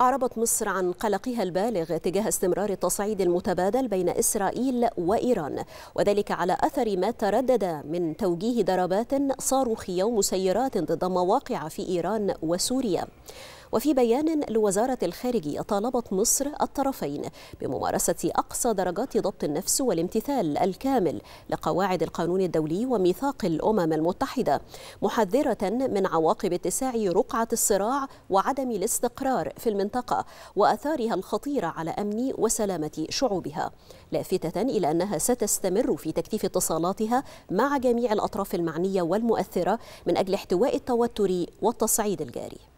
أعربت مصر عن قلقها البالغ تجاه استمرار التصعيد المتبادل بين إسرائيل وإيران وذلك على أثر ما تردد من توجيه ضربات صاروخية ومسيرات ضد مواقع في إيران وسوريا وفي بيان لوزارة الخارجية طالبت مصر الطرفين بممارسة أقصى درجات ضبط النفس والامتثال الكامل لقواعد القانون الدولي وميثاق الأمم المتحدة محذرة من عواقب اتساع رقعة الصراع وعدم الاستقرار في المنطقة وأثارها الخطيرة على أمن وسلامة شعوبها لافتة إلى أنها ستستمر في تكثيف اتصالاتها مع جميع الأطراف المعنية والمؤثرة من أجل احتواء التوتر والتصعيد الجاري